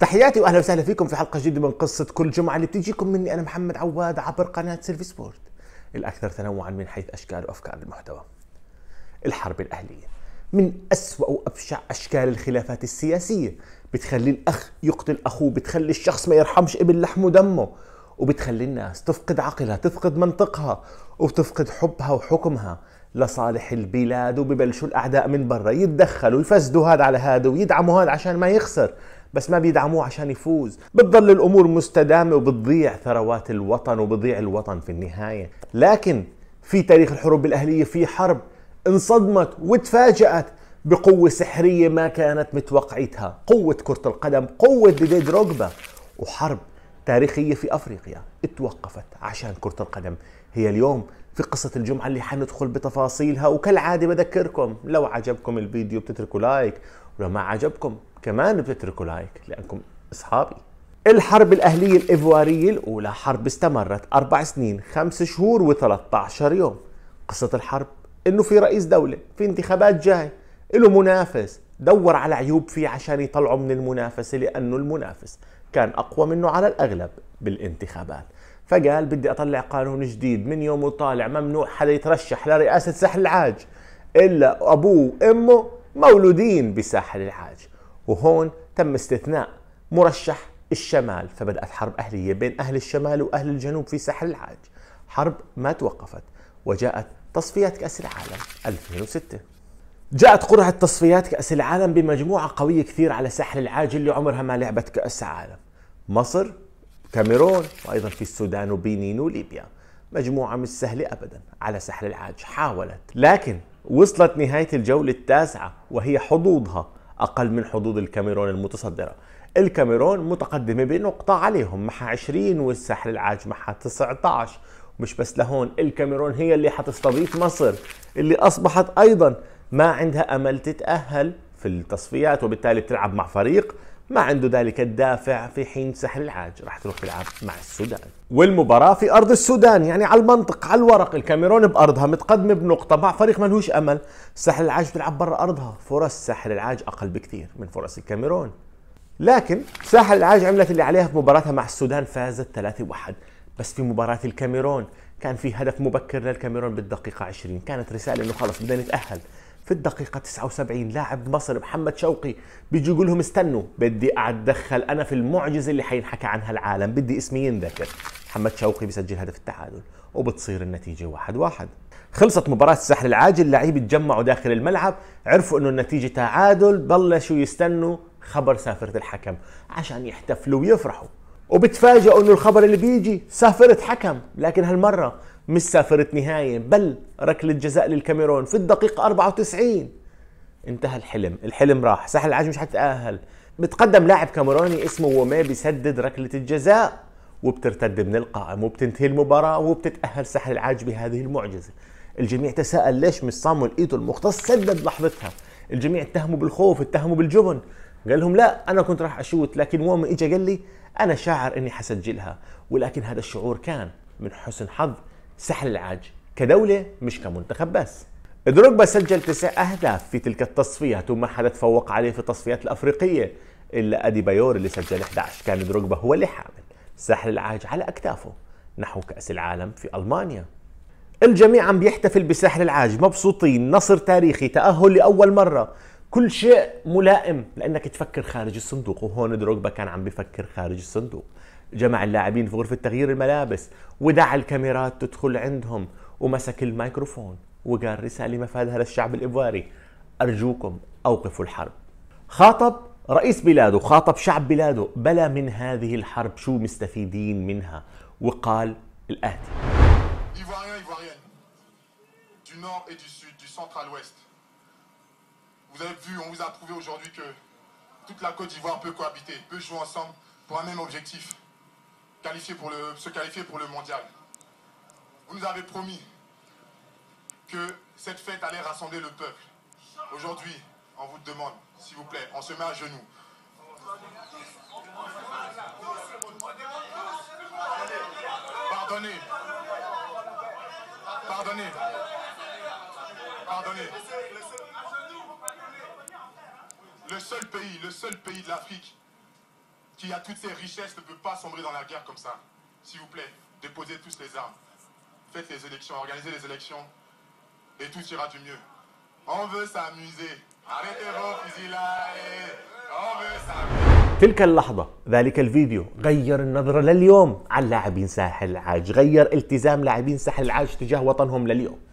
تحياتي واهلا وسهلا فيكم في حلقه جديده من قصه كل جمعه اللي بتجيكم مني انا محمد عواد عبر قناه سيلفي سبورت الاكثر تنوعا من حيث اشكال وافكار المحتوى. الحرب الاهليه من اسوء وابشع اشكال الخلافات السياسيه، بتخلي الاخ يقتل اخوه، بتخلي الشخص ما يرحمش ابن لحمه دمه، وبتخلي الناس تفقد عقلها، تفقد منطقها، وتفقد حبها وحكمها لصالح البلاد وببلشوا الاعداء من برا يتدخلوا يفسدوا هذا على هذا ويدعموا هذا عشان ما يخسر بس ما بيدعموه عشان يفوز بتضل الامور مستدامه وبتضيع ثروات الوطن وبضيع الوطن في النهايه لكن في تاريخ الحروب الاهليه في حرب انصدمت وتفاجات بقوة سحرية ما كانت متوقعتها قوة كرة القدم قوة ديديد روجبا وحرب تاريخية في أفريقيا اتوقفت عشان كرة القدم هي اليوم في قصة الجمعة اللي حندخل بتفاصيلها وكالعادة بذكركم لو عجبكم الفيديو بتتركوا لايك ولو ما عجبكم كمان بتتركوا لايك لأنكم أصحابي الحرب الأهلية الإيفوارية الأولى حرب استمرت أربع سنين خمس شهور و13 يوم قصة الحرب إنه في رئيس دولة في انتخابات جاي له منافس دور على عيوب فيه عشان يطلعه من المنافسة لأنه المنافس كان أقوى منه على الأغلب بالانتخابات فقال بدي أطلع قانون جديد من يوم وطالع ممنوع حدا يترشح لرئاسة ساحل العاج إلا أبوه وأمه مولودين بساحل العاج وهون تم استثناء مرشح الشمال فبدأت حرب أهلية بين أهل الشمال وأهل الجنوب في ساحل العاج حرب ما توقفت وجاءت تصفيات كأس العالم 2006 جاءت قرعة تصفيات كأس العالم بمجموعة قوية كثير على ساحل العاج اللي عمرها ما لعبت كأس عالم مصر كاميرون وأيضا في السودان وبنين وليبيا مجموعة مش سهلة أبدا على ساحل العاج حاولت لكن وصلت نهاية الجولة التاسعة وهي حظوظها أقل من حظوظ الكاميرون المتصدرة الكاميرون متقدمة بنقطة عليهم معها 20 والساحل العاج معها 19 مش بس لهون الكاميرون هي اللي حتستضيف مصر اللي أصبحت أيضا ما عندها أمل تتأهل في التصفيات وبالتالي تلعب مع فريق ما عنده ذلك الدافع في حين سحر العاج راح تروح تلعب مع السودان والمباراة في أرض السودان يعني على المنطق على الورق الكاميرون بأرضها متقدمة بنقطة مع فريق ما لهوش أمل سحر العاج بتلعب برا أرضها فرص سحر العاج أقل بكثير من فرص الكاميرون لكن ساحل العاج عملت اللي عليها في مباراتها مع السودان فازت 3-1 بس في مباراة الكاميرون كان في هدف مبكر للكاميرون بالدقيقة 20 كانت رسالة انه خلص بدنا نتأهل في الدقيقة 79 لاعب مصر محمد شوقي بيجي يقول لهم استنوا بدي أتدخل أنا في المعجزة اللي حينحكى عنها العالم بدي اسمي ينذكر محمد شوقي بيسجل هدف التعادل وبتصير النتيجة واحد واحد خلصت مباراة السحر العاجل اللعيبة تجمعوا داخل الملعب عرفوا انه النتيجة تعادل بلشوا يستنوا خبر سافرة الحكم عشان يحتفلوا ويفرحوا وبتفاجئوا انه الخبر اللي بيجي سافرت حكم لكن هالمره مش سافرت نهايه بل ركله جزاء للكاميرون في الدقيقه 94 انتهى الحلم الحلم راح ساحل العاج مش حتتاهل بتقدم لاعب كاميروني اسمه وما بيسدد ركله الجزاء وبترتد من القائم وبتنتهي المباراه وبتتاهل ساحل العاج بهذه المعجزه الجميع تساءل ليش مش صامول ايده المختص سدد لحظتها الجميع اتهموا بالخوف اتهموا بالجبن قال لهم لا انا كنت راح اشوت لكن مؤمن اجى قال لي انا شاعر اني حسجلها ولكن هذا الشعور كان من حسن حظ سحل العاج كدوله مش كمنتخب بس دروجبا سجل تسع اهداف في تلك التصفيه ثم حدا تفوق عليه في التصفيات الافريقيه الا ادي بايور اللي سجل 11 كان دروجبا هو اللي حامل سحر العاج على اكتافه نحو كاس العالم في المانيا الجميع عم بيحتفل بسحر العاج مبسوطين نصر تاريخي تاهل لاول مره كل شيء ملائم لانك تفكر خارج الصندوق وهون دروجبا كان عم بفكر خارج الصندوق جمع اللاعبين في غرفه تغيير الملابس ودع الكاميرات تدخل عندهم ومسك الميكروفون وقال رساله مفادها للشعب الايفواري ارجوكم اوقفوا الحرب خاطب رئيس بلاده خاطب شعب بلاده بلا من هذه الحرب شو مستفيدين منها وقال الاتي du nord et du sud, du centre à l'ouest, Vous avez vu, on vous a prouvé aujourd'hui que toute la Côte d'Ivoire peut cohabiter, peut jouer ensemble pour un même objectif, pour le, se qualifier pour le mondial. Vous nous avez promis que cette fête allait rassembler le peuple. Aujourd'hui, on vous demande, s'il vous plaît, on se met à genoux. Pardonnez. Pardonnez. Pardonnez. Le seul pays, le seul pays de l'Afrique qui a toutes ses richesses ne peut pas sombrer dans la guerre comme ça. S'il vous plaît, déposez tous les armes. Faites les élections, organisez les élections et tout ira du mieux. On veut s'amuser. Arrêtez vos et On veut s'amuser. تلك اللحظة ذلك الفيديو غير النظرة لليوم على لاعبين ساحل العاج غير التزام لاعبين ساحل العاج تجاه وطنهم لليوم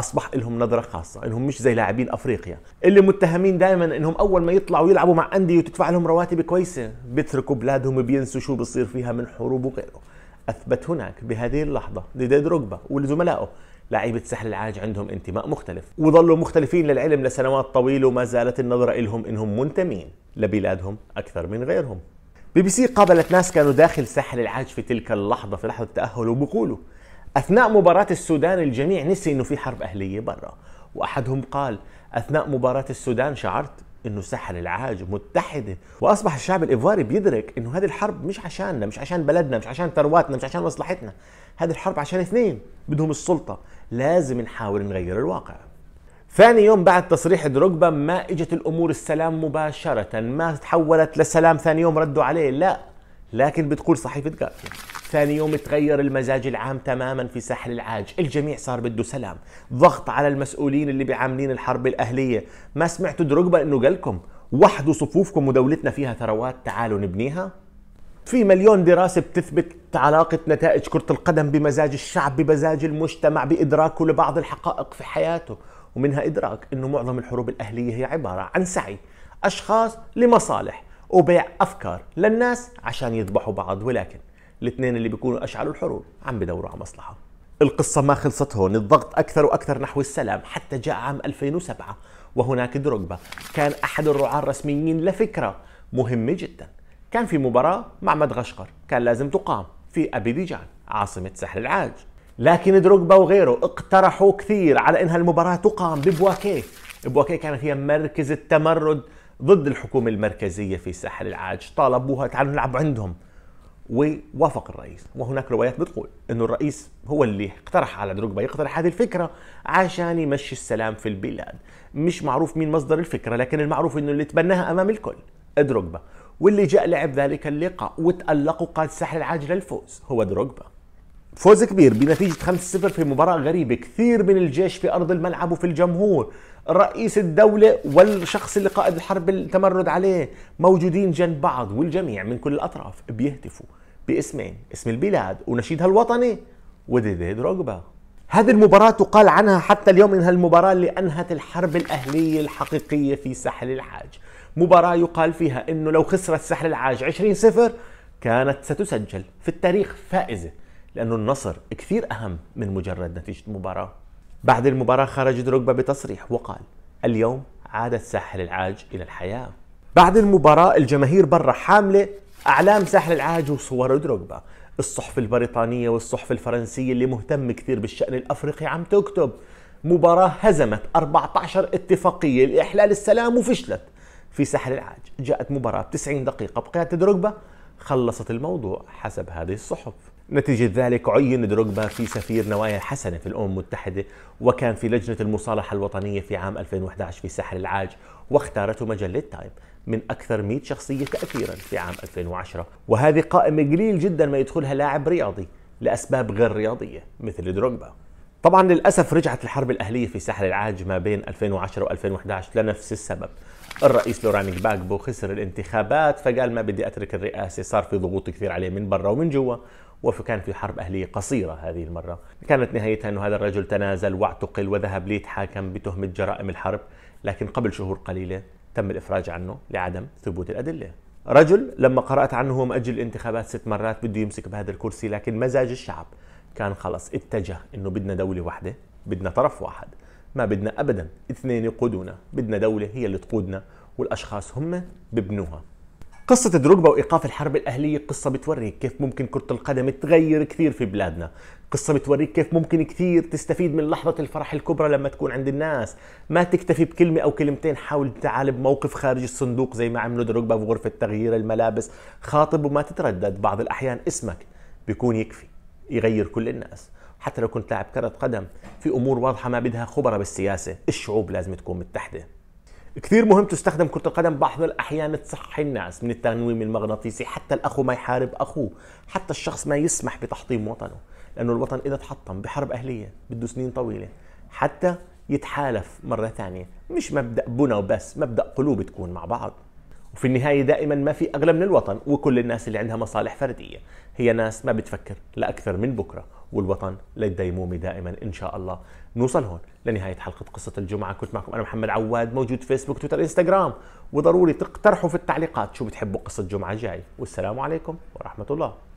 اصبح لهم نظره خاصه انهم مش زي لاعبين افريقيا اللي متهمين دائما انهم اول ما يطلعوا يلعبوا مع انديه وتدفع لهم رواتب كويسه بيتركوا بلادهم وبينسوا شو بصير فيها من حروب وغيره اثبت هناك بهذه اللحظه لديد ركبه ولزملائه لعيبة سحل العاج عندهم انتماء مختلف وظلوا مختلفين للعلم لسنوات طويلة وما زالت النظرة إلهم إنهم منتمين لبلادهم أكثر من غيرهم بي بي سي قابلت ناس كانوا داخل ساحل العاج في تلك اللحظة في لحظة التأهل وبيقولوا اثناء مباراه السودان الجميع نسي انه في حرب اهليه برا واحدهم قال اثناء مباراه السودان شعرت انه ساحل العاج متحده واصبح الشعب الايفواري بيدرك انه هذه الحرب مش عشاننا مش عشان بلدنا مش عشان ثرواتنا مش عشان مصلحتنا هذه الحرب عشان اثنين بدهم السلطه لازم نحاول نغير الواقع ثاني يوم بعد تصريح دروجبا ما اجت الامور السلام مباشره ما تحولت لسلام ثاني يوم ردوا عليه لا لكن بتقول صحيفة جارديان ثاني يوم تغير المزاج العام تماما في ساحل العاج الجميع صار بده سلام ضغط على المسؤولين اللي بيعاملين الحرب الأهلية ما سمعتوا درقبة إنه قالكم وحدوا صفوفكم ودولتنا فيها ثروات تعالوا نبنيها في مليون دراسة بتثبت علاقة نتائج كرة القدم بمزاج الشعب بمزاج المجتمع بإدراكه لبعض الحقائق في حياته ومنها إدراك أنه معظم الحروب الأهلية هي عبارة عن سعي أشخاص لمصالح وبيع افكار للناس عشان يذبحوا بعض ولكن الاثنين اللي بيكونوا اشعلوا الحروب عم بدوروا على مصلحه القصة ما خلصت هون الضغط أكثر وأكثر نحو السلام حتى جاء عام 2007 وهناك دروجبا كان أحد الرعاة الرسميين لفكرة مهمة جدا كان في مباراة مع مدغشقر كان لازم تقام في أبيديجان عاصمة سحر العاج لكن دروجبا وغيره اقترحوا كثير على انها المباراة تقام ببواكيه بواكيه كان هي مركز التمرد ضد الحكومة المركزية في ساحل العاج طالبوها تعالوا نلعب عندهم ووافق الرئيس وهناك روايات بتقول انه الرئيس هو اللي اقترح على دروجبا يقترح هذه الفكره عشان يمشي السلام في البلاد مش معروف مين مصدر الفكره لكن المعروف انه اللي تبناها امام الكل دروجبا واللي جاء لعب ذلك اللقاء وتألق قاد ساحل العاج للفوز هو دروجبا فوز كبير بنتيجة 5-0 في مباراة غريبة كثير من الجيش في أرض الملعب وفي الجمهور رئيس الدولة والشخص اللي قائد الحرب التمرد عليه موجودين جنب بعض والجميع من كل الأطراف بيهتفوا باسمين اسم البلاد ونشيدها الوطني وديفيد روجبا هذه المباراة تقال عنها حتى اليوم انها المباراة اللي انهت الحرب الاهلية الحقيقية في ساحل العاج، مباراة يقال فيها انه لو خسرت سحل العاج 20-0 كانت ستسجل في التاريخ فائزة لأنه النصر كثير أهم من مجرد نتيجة المباراة بعد المباراة خرج دروجبا بتصريح وقال اليوم عاد الساحل العاج إلى الحياة بعد المباراة الجماهير برا حاملة أعلام ساحل العاج وصور دروجبا الصحف البريطانية والصحف الفرنسية اللي مهتم كثير بالشأن الأفريقي عم تكتب مباراة هزمت 14 اتفاقية لإحلال السلام وفشلت في ساحل العاج جاءت مباراة 90 دقيقة بقيادة دروجبا خلصت الموضوع حسب هذه الصحف نتيجة ذلك عين دروغبا في سفير نوايا حسنة في الأمم المتحدة وكان في لجنة المصالحة الوطنية في عام 2011 في ساحل العاج واختارته مجلة تايم من أكثر 100 شخصية تأثيرا في عام 2010 وهذه قائمة قليل جدا ما يدخلها لاعب رياضي لأسباب غير رياضية مثل دروغبا طبعا للأسف رجعت الحرب الأهلية في ساحل العاج ما بين 2010 و2011 لنفس السبب الرئيس لوران باجبو خسر الانتخابات فقال ما بدي أترك الرئاسة صار في ضغوط كثير عليه من برا ومن جوا وكان في حرب أهلية قصيرة هذه المرة كانت نهايتها أن هذا الرجل تنازل واعتقل وذهب ليتحاكم بتهمة جرائم الحرب لكن قبل شهور قليلة تم الإفراج عنه لعدم ثبوت الأدلة رجل لما قرأت عنه هو مأجل الانتخابات ست مرات بده يمسك بهذا الكرسي لكن مزاج الشعب كان خلص اتجه انه بدنا دولة واحدة بدنا طرف واحد ما بدنا ابدا اثنين يقودونا بدنا دولة هي اللي تقودنا والاشخاص هم ببنوها قصة دروجبا وإيقاف الحرب الأهلية قصة بتوريك كيف ممكن كرة القدم تغير كثير في بلادنا قصة بتوريك كيف ممكن كثير تستفيد من لحظة الفرح الكبرى لما تكون عند الناس ما تكتفي بكلمة أو كلمتين حاول تعال بموقف خارج الصندوق زي ما عملوا دروجبا في غرفة تغيير الملابس خاطب وما تتردد بعض الأحيان اسمك بيكون يكفي يغير كل الناس حتى لو كنت لاعب كرة قدم في أمور واضحة ما بدها خبرة بالسياسة الشعوب لازم تكون متحدة كثير مهم تستخدم كرة القدم بعض الأحيان تصحي الناس من التنويم المغناطيسي حتى الأخ ما يحارب أخوه حتى الشخص ما يسمح بتحطيم وطنه لأنه الوطن إذا تحطم بحرب أهلية بده سنين طويلة حتى يتحالف مرة ثانية مش مبدأ بنا وبس مبدأ قلوب تكون مع بعض وفي النهاية دائما ما في أغلى من الوطن وكل الناس اللي عندها مصالح فردية هي ناس ما بتفكر لأكثر من بكرة والوطن للديمومي دائما ان شاء الله نوصل هون لنهايه حلقه قصه الجمعه كنت معكم انا محمد عواد موجود فيسبوك تويتر انستغرام وضروري تقترحوا في التعليقات شو بتحبوا قصه جمعه الجاي والسلام عليكم ورحمه الله